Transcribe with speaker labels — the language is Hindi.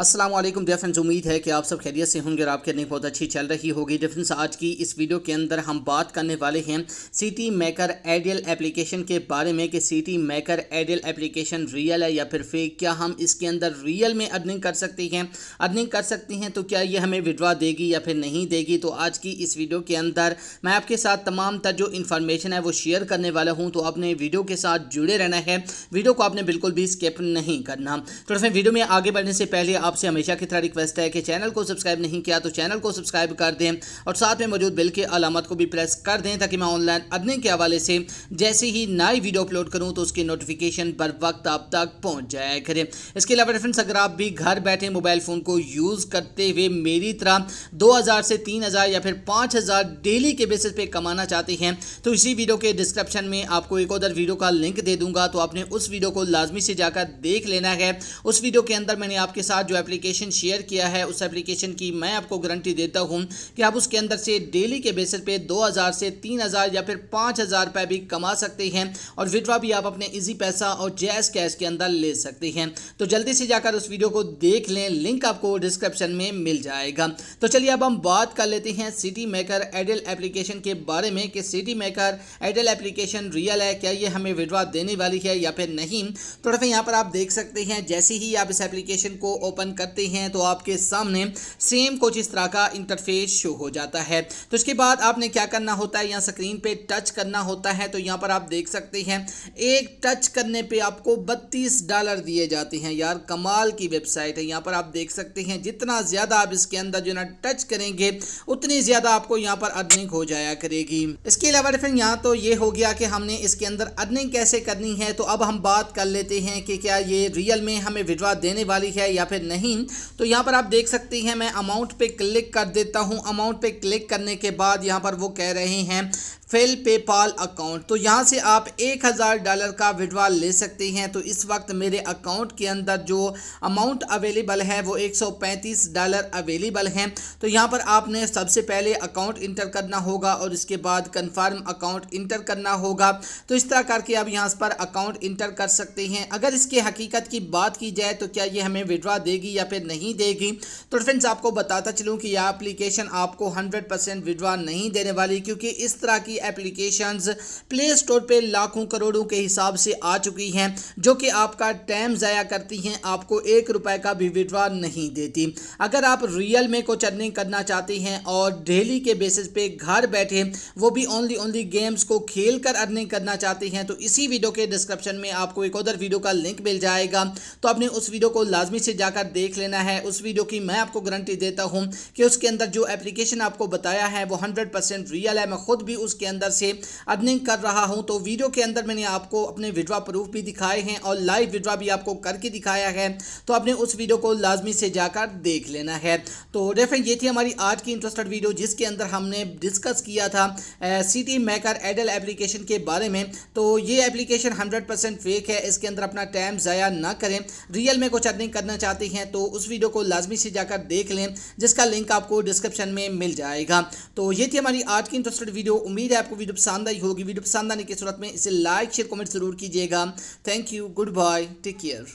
Speaker 1: असलम डियर फ्रेंड्स उम्मीद है कि आप सब खैरियत से होंगे और आपकी अर्निंग बहुत अच्छी चल रही होगी डिफ्रेंस आज की इस वीडियो के अंदर हम बात करने वाले हैं सिटी मेकर एडियल एप्लीकेशन के बारे में कि City Maker ideal application real है या फिर फेक क्या हम इसके अंदर रियल में अर्निंग कर सकते हैं अर्निंग कर सकते हैं तो क्या ये हमें विड्रा देगी या फिर नहीं देगी तो आज की इस वीडियो के अंदर मैं आपके साथ तमाम तर जो इन्फॉर्मेशन है वो शेयर करने वाला हूँ तो आपने वीडियो के साथ जुड़े रहना है वीडियो को आपने बिल्कुल भी स्किप नहीं करना तो वीडियो में आगे बढ़ने से पहले आप आपसे हमेशा की तरह रिक्वेस्ट है कि चैनल को सब्सक्राइब नहीं किया तो चैनल को सब्सक्राइब कर दें और साथ में मौजूद बिल के अलामत को भी प्रेस कर दें ताकि मैं ऑनलाइन अर्निंग के हवाले से जैसे ही नई वीडियो अपलोड करूँ तो उसकी नोटिफिकेशन पर वक्त आप तक पहुँच जाए करें इसके अलावा फ्रेंड्स अगर आप भी घर बैठे मोबाइल फ़ोन को यूज़ करते हुए मेरी तरह दो से तीन या फिर पाँच डेली के बेसिस पे कमाना चाहते हैं तो इसी वीडियो के डिस्क्रिप्शन में आपको एक और वीडियो का लिंक दे दूंगा तो आपने उस वीडियो को लाजमी से जाकर देख लेना है उस वीडियो के अंदर मैंने आपके साथ जो एप्लीकेशन शेयर किया है उस एप्लीकेशन की मैं आपको गारंटी देता हूँ कि आप उसके अंदर से डेली के बेसिस पे 2000 से 3000 या फिर 5000 हज़ार रुपए भी कमा सकते हैं और विड्रॉ भी आप अपने इजी पैसा और जैस कैश के अंदर ले सकते हैं तो जल्दी से जाकर उस वीडियो को देख लें लिंक आपको डिस्क्रिप्शन में मिल जाएगा तो चलिए अब हम बात कर लेते हैं सिटी मेकर एडल एप्लीकेशन के बारे में कि City Maker idle application real है क्या ये हमें विड्रॉ देने वाली है या फिर नहीं तो यहाँ पर आप देख सकते हैं जैसे ही आप इस एप्लीकेशन को ओपन ओपन करते हैं तो आपके सामने सेम कुछ इस तरह का इंटरफेस शो हो जाता है तो उसके बाद आपने क्या करना होता है यहाँ स्क्रीन पे टच करना होता है तो यहाँ पर आप देख सकते हैं एक टच करने पे आपको बत्तीस डॉलर दिए जाते हैं यार कमाल की वेबसाइट है यहाँ पर आप देख सकते हैं जितना ज़्यादा आप इसके अंदर जो ना टच करेंगे उतनी ज़्यादा आपको यहाँ पर अर्निंग हो जाया करेगी इसके अलावा फिर यहाँ तो ये हो गया कि हमने इसके अंदर अर्निंग कैसे करनी है तो अब हम बात कर लेते हैं कि क्या ये रियल में हमें विड्रॉ देने वाली है या फिर नहीं तो यहाँ पर आप देख सकती हैं मैं अमाउंट पे क्लिक कर देता हूँ अमाउंट पे क्लिक करने के बाद यहाँ पर वो कह रहे हैं फेल पेपाल अकाउंट तो यहाँ से आप एक हज़ार डॉलर का विड्रॉल ले सकते हैं तो इस वक्त मेरे अकाउंट के अंदर जो अमाउंट अवेलेबल है वो एक सौ पैंतीस डॉलर अवेलेबल हैं तो यहाँ पर आपने सबसे पहले अकाउंट इंटर करना होगा और इसके बाद कंफर्म अकाउंट इंटर करना होगा तो इस तरह करके आप यहाँ पर अकाउंट इंटर कर सकते हैं अगर इसके हकीकत की बात की जाए तो क्या ये हमें विड्रॉ देगी या फिर नहीं देगी तो फ्रेंड्स आपको बताता चलूँ कि यह अप्लीकेशन आपको हंड्रेड परसेंट विड्रॉ नहीं देने वाली क्योंकि इस तरह की एप्लीकेशन प्ले स्टोर पर लाखों करोड़ों के हिसाब से आ चुकी हैं जो कि आपका टाइम ज़ाया करती हैं आपको एक रुपए का भी विड्रा नहीं देती अगर आप रियल में कुछ अर्निंग करना चाहते हैं और डेली के बेसिस पे घर बैठे वो भी ओनली ओनली गेम्स को खेल कर अर्निंग करना चाहते हैं तो इसी वीडियो के डिस्क्रिप्शन में आपको एक उधर वीडियो का लिंक मिल जाएगा तो आपने उस वीडियो को लाजमी से जाकर देख लेना है उस वीडियो की मैं आपको गारंटी देता हूँ कि उसके अंदर जो एप्लीकेशन आपको बताया है वो हंड्रेड रियल है मैं खुद भी उसके अंदर से अर्निंग कर रहा हूं तो वीडियो के अंदर मैंने आपको अपने विड्रा प्रूफ भी दिखाए हैं और लाइव विड्रा भी आपको करके दिखाया है तो आपने उस वीडियो को लाजमी से जाकर देख लेना है तो रेफरेंस ये थी हमारी आज की इंटरेस्टेड वीडियो जिसके अंदर हमने डिस्कस किया था सिटी मेकर एडल एप्लीकेशन के बारे में तो ये एप्लीकेशन हंड्रेड फेक है इसके अंदर अपना टाइम ज़ाया ना करें रियल में कुछ अर्निंग करना चाहते हैं तो उस वीडियो को लाजमी से जाकर देख लें जिसका लिंक आपको डिस्क्रिप्शन में मिल जाएगा तो ये थी हमारी आज की इंटरेस्टेड वीडियो उम्मीद है आपको वीडियो पसंद आई होगी वीडियो पसंद आने की सूरत में इसे लाइक शेयर कमेंट जरूर कीजिएगा thank you goodbye take care